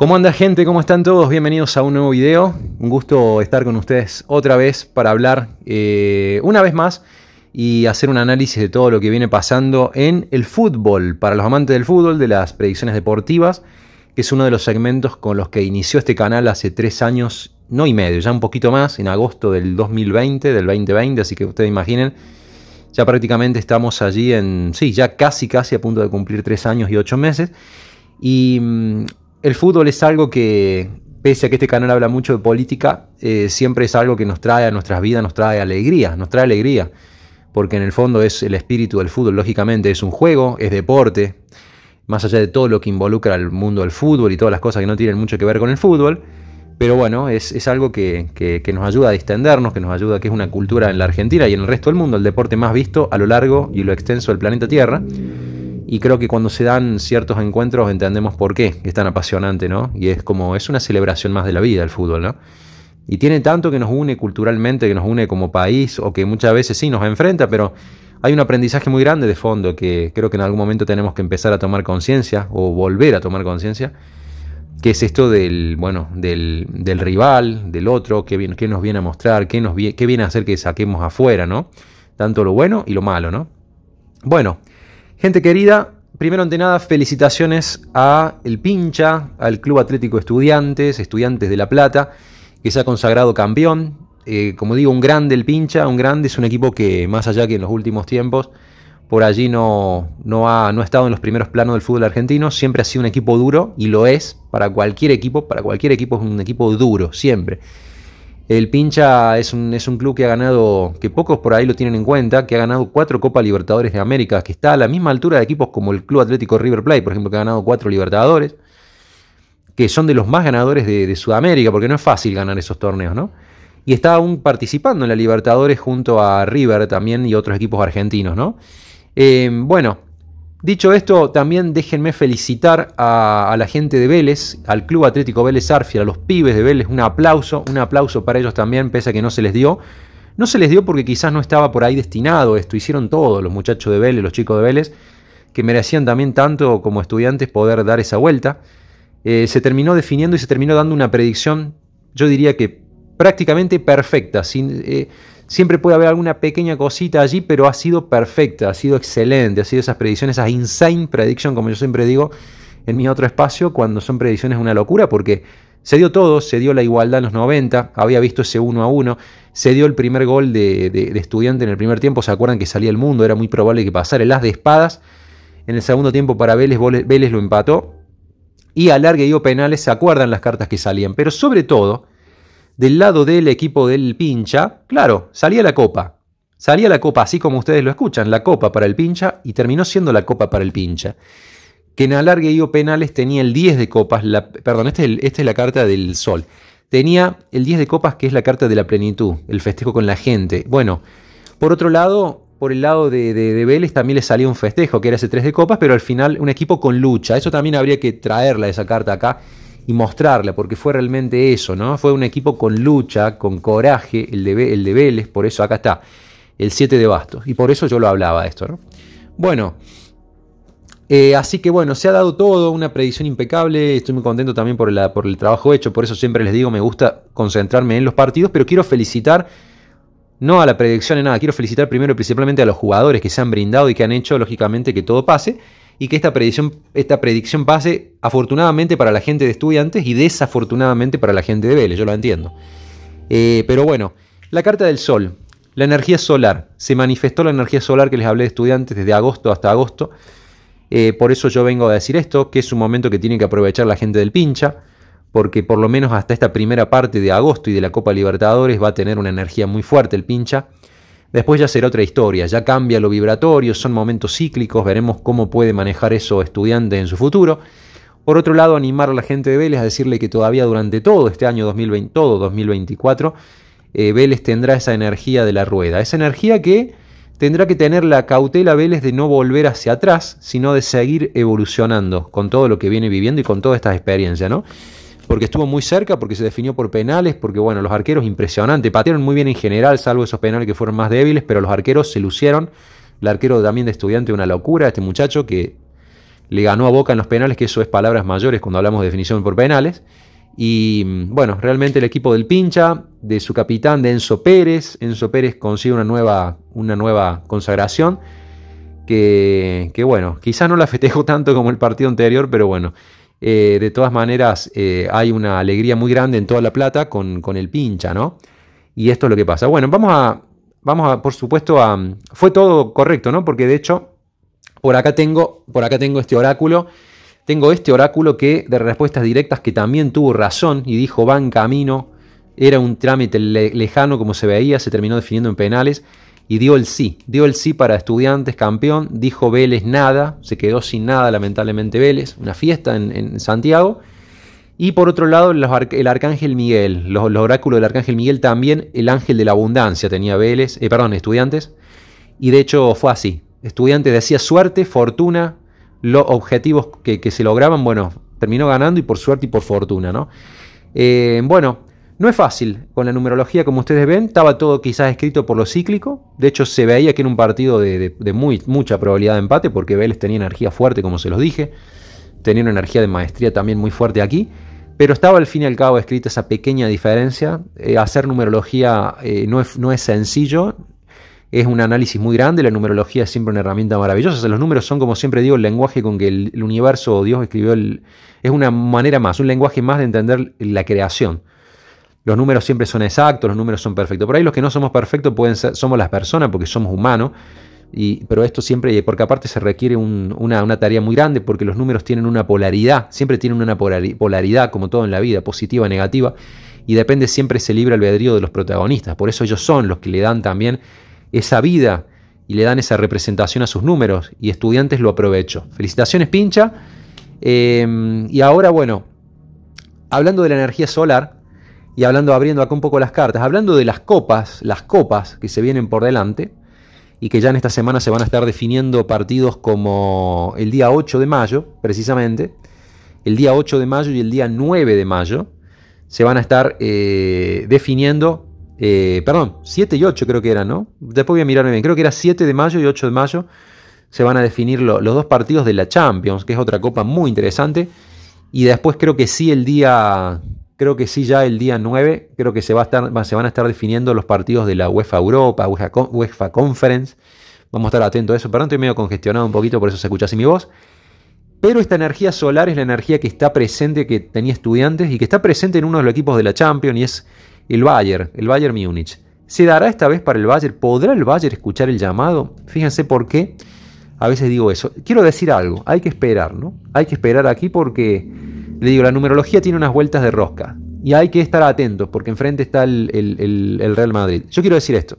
¿Cómo anda gente? ¿Cómo están todos? Bienvenidos a un nuevo video. Un gusto estar con ustedes otra vez para hablar eh, una vez más y hacer un análisis de todo lo que viene pasando en el fútbol, para los amantes del fútbol, de las predicciones deportivas, que es uno de los segmentos con los que inició este canal hace tres años, no y medio, ya un poquito más, en agosto del 2020, del 2020, así que ustedes imaginen, ya prácticamente estamos allí en, sí, ya casi, casi a punto de cumplir tres años y ocho meses. Y mm, el fútbol es algo que, pese a que este canal habla mucho de política, eh, siempre es algo que nos trae a nuestras vidas, nos trae alegría, nos trae alegría, porque en el fondo es el espíritu del fútbol, lógicamente es un juego, es deporte, más allá de todo lo que involucra al mundo del fútbol y todas las cosas que no tienen mucho que ver con el fútbol, pero bueno, es, algo que, que, nos ayuda a distendernos, que nos ayuda, que es una cultura en la Argentina y en el resto del mundo, el deporte más visto a lo largo y lo extenso del planeta Tierra. Y creo que cuando se dan ciertos encuentros entendemos por qué es tan apasionante, ¿no? Y es como, es una celebración más de la vida el fútbol, ¿no? Y tiene tanto que nos une culturalmente, que nos une como país, o que muchas veces sí nos enfrenta, pero hay un aprendizaje muy grande de fondo que creo que en algún momento tenemos que empezar a tomar conciencia, o volver a tomar conciencia, que es esto del, bueno, del, rival, del otro, qué, qué, nos viene a mostrar, qué, nos, qué viene a hacer que saquemos afuera, ¿no? Tanto lo bueno y lo malo, ¿no? Bueno, Gente querida, primero ante nada, felicitaciones a El Pincha, al Club Atlético Estudiantes, Estudiantes de La Plata, que se ha consagrado campeón. Eh, como digo, un grande El Pincha, un grande es un equipo que, más allá que en los últimos tiempos, por allí no, ha, no ha estado en los primeros planos del fútbol argentino, siempre ha sido un equipo duro y lo es para cualquier equipo, para cualquier equipo es un equipo duro, siempre. El Pincha es un, es un, club que ha ganado, que pocos por ahí lo tienen en cuenta, que ha ganado cuatro Copas Libertadores de América, que está a la misma altura de equipos como el Club Atlético River Plate, por ejemplo, que ha ganado cuatro Libertadores, que son de los más ganadores de, Sudamérica, porque no es fácil ganar esos torneos, ¿no? Y está aún participando en la Libertadores junto a River también y otros equipos argentinos, ¿no? Eh, bueno, Dicho esto, también déjenme felicitar a, la gente de Vélez, al Club Atlético Vélez Arfiel, a los pibes de Vélez, un aplauso, un aplauso para ellos también, pese a que no se les dio. No se les dio porque quizás no estaba por ahí destinado esto, hicieron todos los muchachos de Vélez, los chicos de Vélez, que merecían también tanto como estudiantes poder dar esa vuelta. Eh, se terminó definiendo y se terminó dando una predicción, yo diría que prácticamente perfecta, sin, eh, Siempre puede haber alguna pequeña cosita allí, pero ha sido perfecta, ha sido excelente, ha sido esas predicciones, esas insane prediction, como yo siempre digo en mi otro espacio, cuando son predicciones una locura, porque se dio todo, se dio la igualdad en los 90, había visto ese 1 a 1, se dio el primer gol de, estudiante en el primer tiempo, se acuerdan que salía el mundo, era muy probable que pasara el as de espadas, en el segundo tiempo para Vélez, Vélez lo empató, y alargue dio penales, se acuerdan las cartas que salían, pero sobre todo, del lado del equipo del pincha, claro, salía la copa. Salía la copa, así como ustedes lo escuchan, la copa para el pincha y terminó siendo la copa para el pincha. Que en alargue y o penales tenía el 10 de copas, la, perdón, esta este es, la carta del sol. Tenía el 10 de copas que es la carta de la plenitud, el festejo con la gente. Bueno, por otro lado, por el lado de, Vélez también le salió un festejo, que era ese 3 de copas, pero al final un equipo con lucha. Eso también habría que traerla esa carta acá y mostrarla, porque fue realmente eso, ¿no? Fue un equipo con lucha, con coraje, el de, el Vélez, por eso acá está, el 7 de bastos, y por eso yo lo hablaba de esto, ¿no? Bueno, eh, así que bueno, se ha dado todo, una predicción impecable, estoy muy contento también por, la, por el trabajo hecho, por eso siempre les digo, me gusta concentrarme en los partidos, pero quiero felicitar no a la predicción ni nada. Quiero felicitar primero principalmente a los jugadores que se han brindado y que han hecho, lógicamente, que todo pase y que esta predicción, esta predicción pase afortunadamente para la gente de estudiantes y desafortunadamente para la gente de Vélez, yo lo entiendo. Eh, pero bueno, la carta del Sol, la energía solar, se manifestó la energía solar que les hablé de estudiantes desde agosto hasta agosto. Eh, por eso yo vengo a decir esto, que es un momento que tiene que aprovechar la gente del pincha, porque por lo menos hasta esta primera parte de agosto y de la Copa Libertadores va a tener una energía muy fuerte el pincha. Después ya será otra historia, ya cambia lo vibratorio, son momentos cíclicos, veremos cómo puede manejar eso estudiante en su futuro. Por otro lado, animar a la gente de Vélez a decirle que todavía durante todo este año 2020, todo 2024, eh, Vélez tendrá esa energía de la rueda, esa energía que tendrá que tener la cautela Vélez de no volver hacia atrás, sino de seguir evolucionando con todo lo que viene viviendo y con todas estas experiencias, ¿no? porque estuvo muy cerca, porque se definió por penales, porque bueno, los arqueros impresionantes, patearon muy bien en general, salvo esos penales que fueron más débiles, pero los arqueros se lucieron. El arquero también de estudiante, una locura, este muchacho que le ganó a Boca en los penales, que eso es palabras mayores cuando hablamos de definición por penales. Y mm, bueno, realmente el equipo del Pincha, de su capitán, de Enzo Pérez, Enzo Pérez consigue una nueva, una nueva consagración. Que, que, bueno, quizás no la festejó tanto como el partido anterior, pero bueno, eh, de todas maneras, eh, hay una alegría muy grande en toda La Plata con, el pincha, ¿no? Y esto es lo que pasa. Bueno, vamos a, vamos a, por supuesto, a... Fue todo correcto, ¿no? Porque de hecho, por acá tengo, por acá tengo este oráculo. Tengo este oráculo que de respuestas directas que también tuvo razón y dijo van camino. Era un trámite lejano como se veía, se terminó definiendo en penales y dio el sí, dio el sí para estudiantes, campeón, dijo Vélez nada, se quedó sin nada lamentablemente Vélez, una fiesta en, Santiago. Y por otro lado, el Arcángel Miguel, los, oráculos del Arcángel Miguel también, el Ángel de la Abundancia tenía Vélez, eh, perdón, estudiantes, y de hecho fue así. Estudiantes decía suerte, fortuna, los objetivos que, se lograban, bueno, terminó ganando y por suerte y por fortuna, ¿no? Eh, bueno, no es fácil con la numerología, como ustedes ven, estaba todo quizás escrito por lo cíclico. De hecho, se veía que en un partido de, muy, mucha probabilidad de empate, porque Vélez tenía energía fuerte, como se los dije. Tenía una energía de maestría también muy fuerte aquí. Pero estaba al fin y al cabo escrita esa pequeña diferencia. Eh, hacer numerología eh, no, es, no es sencillo, es un análisis muy grande, la numerología es siempre una herramienta maravillosa, los números son, como siempre digo, el lenguaje con que el, universo o Dios escribió, es una manera más, un lenguaje más de entender la creación. Los números siempre son exactos, los números son perfectos. Por ahí los que no somos perfectos pueden ser, somos las personas porque somos humanos. Y, pero esto siempre, porque aparte se requiere una, tarea muy grande, porque los números tienen una polaridad, siempre tienen una polaridad, como todo en la vida, positiva, negativa, y depende siempre ese libre albedrío de los protagonistas. Por eso ellos son los que le dan también esa vida y le dan esa representación a sus números, y estudiantes lo aprovecho. Felicitaciones, pincha. Em, y ahora, bueno, hablando de la energía solar, y hablando, abriendo acá un poco las cartas, hablando de las copas, las copas que se vienen por delante y que ya en esta semana se van a estar definiendo partidos como el día 8 de mayo, precisamente, el día 8 de mayo y el día 9 de mayo, se van a estar eh, definiendo, eh, perdón, 7 y 8 creo que eran, ¿no? Después voy a mirarme bien, creo que era 7 de mayo y 8 de mayo, se van a definir los dos partidos de la Champions, que es otra copa muy interesante, y después creo que sí el día Creo que sí, ya el día 9, creo que se, van a estar definiendo los partidos de la UEFA Europa, UEFA Conference. Vamos a estar atentos a eso. Perdón, estoy medio congestionado un poquito, por eso se escucha así mi voz. Pero esta energía solar es la energía que está presente, que tenía estudiantes y que está presente en uno de los equipos de la Champions y es el Bayern, el Bayern Múnich. ¿Se dará esta vez para el Bayern? ¿Podrá el Bayern escuchar el llamado? Fíjense por qué a veces digo eso. Quiero decir algo, hay que esperar, ¿no? Hay que esperar aquí porque le digo, la numerología tiene unas vueltas de rosca. Y hay que estar atentos porque enfrente está el, Real Madrid. Yo quiero decir esto.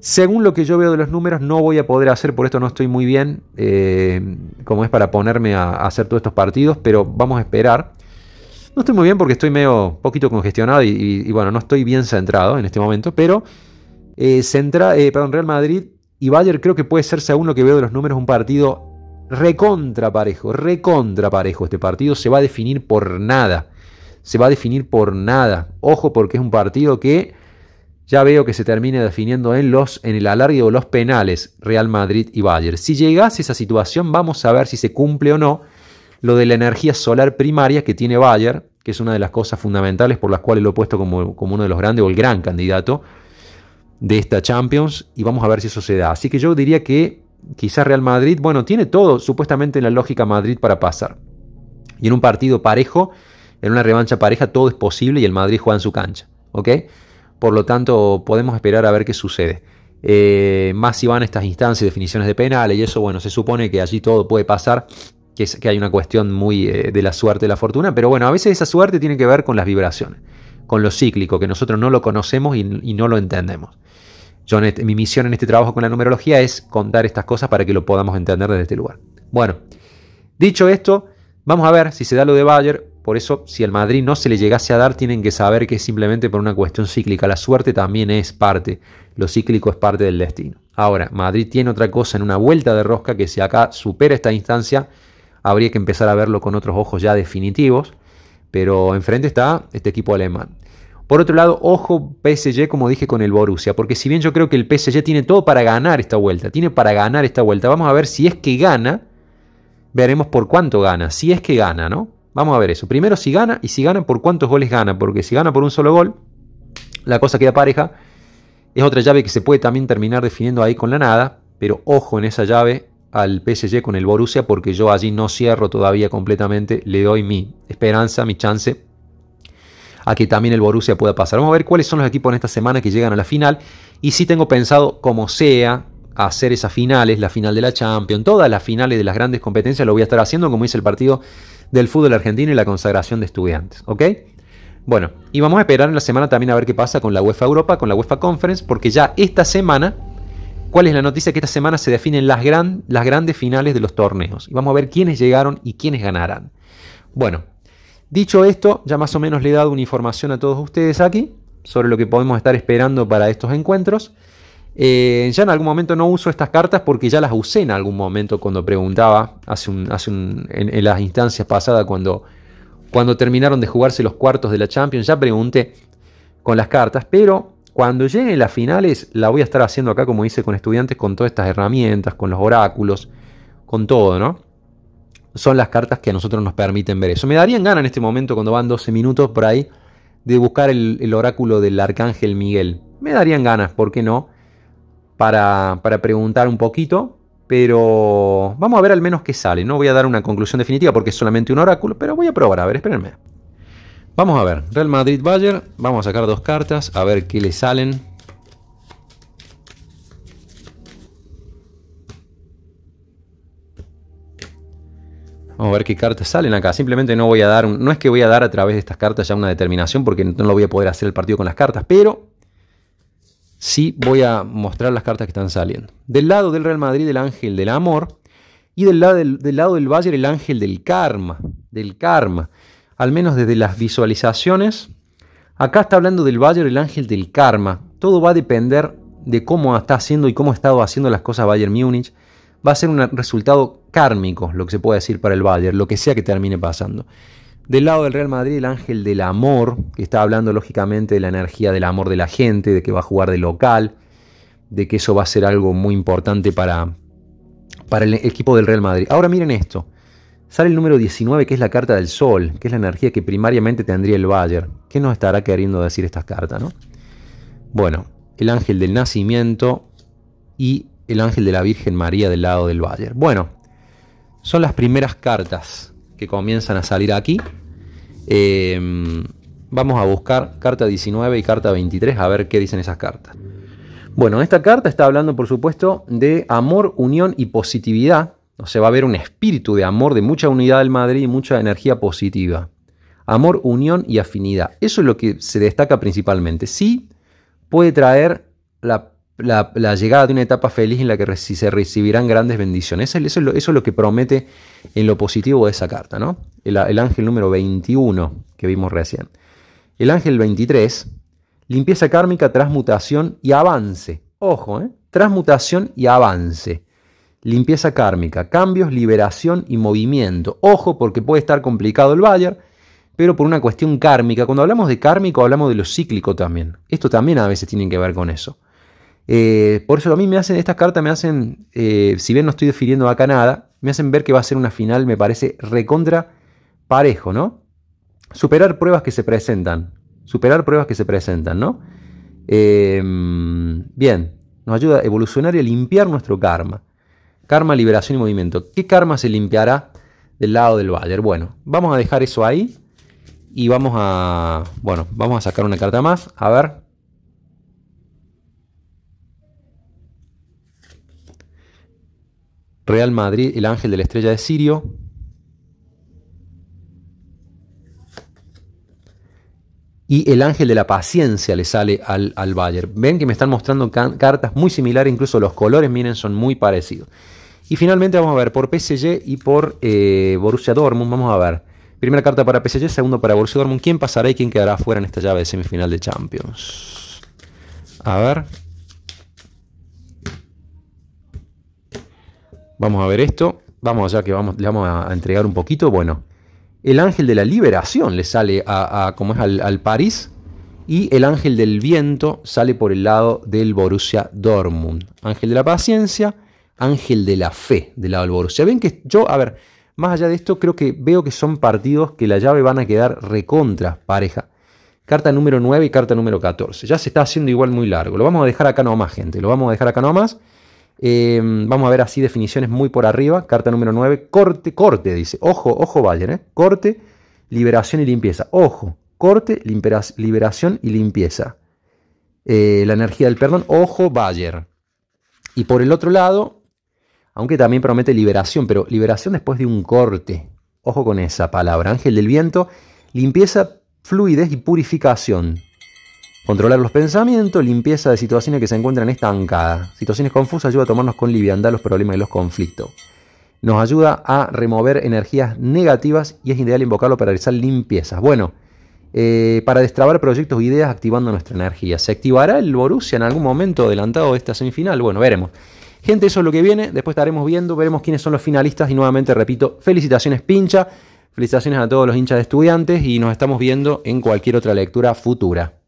Según lo que yo veo de los números, no voy a poder hacer, por esto no estoy muy bien, eh, como es para ponerme a, hacer todos estos partidos, pero vamos a esperar. No estoy muy bien porque estoy medio poquito congestionado y, bueno, no estoy bien centrado en este momento, pero eh, centra, eh, Real Madrid y Bayern creo que puede ser, según lo que veo de los números, un partido recontra parejo, recontra parejo Este partido se va a definir por nada. Se va a definir por nada. Ojo porque es un partido que ya veo que se termina definiendo en, los, en el alargue o los penales Real Madrid y Bayern. Si llegase esa situación, vamos a ver si se cumple o no lo de la energía solar primaria que tiene Bayern, que es una de las cosas fundamentales por las cuales lo he puesto como, como uno de los grandes o el gran candidato de esta Champions, y vamos a ver si eso se da. Así que yo diría que Quizás Real Madrid, bueno, tiene todo supuestamente en la lógica Madrid para pasar. Y en un partido parejo, en una revancha pareja, todo es posible y el Madrid juega en su cancha, ¿ok? Por lo tanto, podemos esperar a ver qué sucede. Eh, más si van estas instancias, definiciones de penales y eso, bueno, se supone que allí todo puede pasar, que, que hay una cuestión muy eh, de la suerte, de la fortuna, pero bueno, a veces esa suerte tiene que ver con las vibraciones, con lo cíclico, que nosotros no lo conocemos y no lo entendemos. Yo, eh, mi misión en este trabajo con la numerología es contar estas cosas para que lo podamos entender desde este lugar. Bueno, dicho esto, vamos a ver si se da lo de Bayer. Por eso, si al Madrid no se le llegase a dar, tienen que saber que es simplemente por una cuestión cíclica. La suerte también es parte, lo cíclico es parte del destino. Ahora, Madrid tiene otra cosa en una vuelta de rosca que si acá supera esta instancia, habría que empezar a verlo con otros ojos ya definitivos. Pero enfrente está este equipo alemán. Por otro lado, ojo PSG, como dije, con el Borussia, porque si bien yo creo que el PSG tiene todo para ganar esta vuelta, tiene para ganar esta vuelta, vamos a ver si es que gana, veremos por cuánto gana, si es que gana, ¿no? Vamos a ver eso. Primero si gana y si gana por cuántos goles gana, porque si gana por un solo gol, la cosa queda pareja. Es otra llave que se puede también terminar definiendo ahí con la nada, pero ojo en esa llave al PSG con el Borussia porque yo allí no cierro todavía completamente, le doy mi esperanza, mi chance a que también el Borussia pueda pasar. Vamos a ver cuáles son los equipos en esta semana que llegan a la final. Y si tengo pensado, como sea, hacer esas finales, la final de la Champions, todas las finales de las grandes competencias lo voy a estar haciendo, como hice el partido del fútbol argentino y la consagración de estudiantes. ¿Ok? Bueno, y vamos a esperar en la semana también a ver qué pasa con la UEFA Europa, con la UEFA Conference, porque ya esta semana, ¿cuál es la noticia? Que esta semana se definen las, las grandes finales de los torneos. Y vamos a ver quiénes llegaron y quiénes ganarán. Bueno, Dicho esto, ya más o menos le he dado una información a todos ustedes aquí sobre lo que podemos estar esperando para estos encuentros. Eh, ya en algún momento no uso estas cartas porque ya las usé en algún momento cuando preguntaba, hace en, las instancias pasadas, cuando, cuando terminaron de jugarse los cuartos de la Champions, ya pregunté con las cartas, pero cuando lleguen las finales la voy a estar haciendo acá como hice con estudiantes, con todas estas herramientas, con los oráculos, con todo, ¿no? son las cartas que a nosotros nos permiten ver eso. Me darían ganas en este momento, cuando van 12 minutos por ahí, de buscar el, oráculo del arcángel Miguel. Me darían ganas, ¿por qué no? Para, para, preguntar un poquito, pero vamos a ver al menos qué sale. No voy a dar una conclusión definitiva porque es solamente un oráculo, pero voy a probar, a ver, espérenme. Vamos a ver, Real Madrid-Bayern, vamos a sacar dos cartas, a ver qué le salen. Vamos a ver qué cartas salen acá. Simplemente no voy a dar, no es que voy a dar a través de estas cartas ya una determinación porque no lo voy a poder hacer el partido con las cartas, pero sí voy a mostrar las cartas que están saliendo. Del lado del Real Madrid el ángel del amor y del lado del, Bayern el ángel del karma, del karma. Al menos desde las visualizaciones, acá está hablando del Bayern el ángel del karma. Todo va a depender de cómo está haciendo y cómo ha estado haciendo las cosas Bayern Múnich va a ser un resultado kármico, lo que se puede decir para el Bayern, lo que sea que termine pasando. Del lado del Real Madrid, el ángel del amor, que está hablando lógicamente de la energía del amor de la gente, de que va a jugar de local, de que eso va a ser algo muy importante para, para el equipo del Real Madrid. Ahora miren esto. Sale el número 19, que es la carta del sol, que es la energía que primariamente tendría el Bayern. ¿Qué nos estará queriendo decir esta carta? Bueno, el ángel del nacimiento y el ángel de la Virgen María del lado del Bayer. Bueno, son las primeras cartas que comienzan a salir aquí. Em, vamos a buscar carta 19 y carta 23 a ver qué dicen esas cartas. Bueno, esta carta está hablando, por supuesto, de amor, unión y positividad. O sea, va a haber un espíritu de amor, de mucha unidad del Madrid y mucha energía positiva. Amor, unión y afinidad. Eso es lo que se destaca principalmente. Sí, puede traer la la, llegada de una etapa feliz en la que se recibirán grandes bendiciones. Eso es lo, que promete en lo positivo de esa carta, ¿no? El, ángel número 21 que vimos recién. El ángel 23, limpieza kármica, transmutación y avance. Ojo, ¿eh? transmutación y avance. Limpieza kármica, cambios, liberación y movimiento. Ojo porque puede estar complicado el Bayer, pero por una cuestión kármica. Cuando hablamos de kármico hablamos de lo cíclico también. Esto también a veces tiene que ver con eso. Eh, por eso a mí me hacen, estas cartas me hacen, eh, si bien no estoy definiendo acá nada, me hacen ver que va a ser una final, me parece, recontra parejo, ¿no? Superar pruebas que se presentan. Superar pruebas que se presentan, ¿no? Em, bien, nos ayuda a evolucionar y a limpiar nuestro karma. Karma, liberación y movimiento. ¿Qué karma se limpiará del lado del Bayer? Bueno, vamos a dejar eso ahí y vamos a, bueno, vamos a sacar una carta más. A ver, Real Madrid, El Ángel de la Estrella de Sirio. Y el ángel de la paciencia le sale al, al Bayern. Ven que me están mostrando cartas muy similares, incluso los colores, miren, son muy parecidos. Y finalmente vamos a ver por PSG y por eh, Borussia Dortmund. Vamos a ver. Primera carta para PSG, segundo para Borussia Dortmund. ¿Quién pasará y quién quedará fuera en esta llave de semifinal de Champions? A ver. Vamos a ver esto. Vamos allá que vamos, le vamos a entregar un poquito. Bueno, el ángel de la liberación le sale a, como es al, París y el ángel del viento sale por el lado del Borussia Dortmund. Ángel de la paciencia, ángel de la fe del lado del Borussia. Ven que yo, a ver, más allá de esto, creo que veo que son partidos que la llave van a quedar recontra pareja. Carta número 9 y carta número 14. Ya se está haciendo igual muy largo. Lo vamos a dejar acá nomás, gente. Lo vamos a dejar acá nomás. Em, vamos a ver así definiciones muy por arriba. Carta número 9, corte, corte, dice. Ojo, ojo, Bayer, ¿eh? Corte, liberación y limpieza. Ojo, corte, liberación y limpieza. Eh, la energía del perdón, ojo, Bayer. Y por el otro lado, aunque también promete liberación, pero liberación después de un corte. Ojo con esa palabra, ángel del viento, limpieza, fluidez y purificación. Controlar los pensamientos, limpieza de situaciones que se encuentran estancadas. Situaciones confusas ayuda a tomarnos con liviandad los problemas y los conflictos. Nos ayuda a remover energías negativas y es ideal invocarlo para realizar limpiezas. Bueno, eh, para destrabar proyectos e ideas activando nuestra energía. ¿Se activará el Borussia en algún momento adelantado de esta semifinal? Bueno, veremos. Gente, eso es lo que viene. Después estaremos viendo, veremos quiénes son los finalistas. Y nuevamente repito, felicitaciones, pincha. Felicitaciones a todos los hinchas de estudiantes y nos estamos viendo en cualquier otra lectura futura.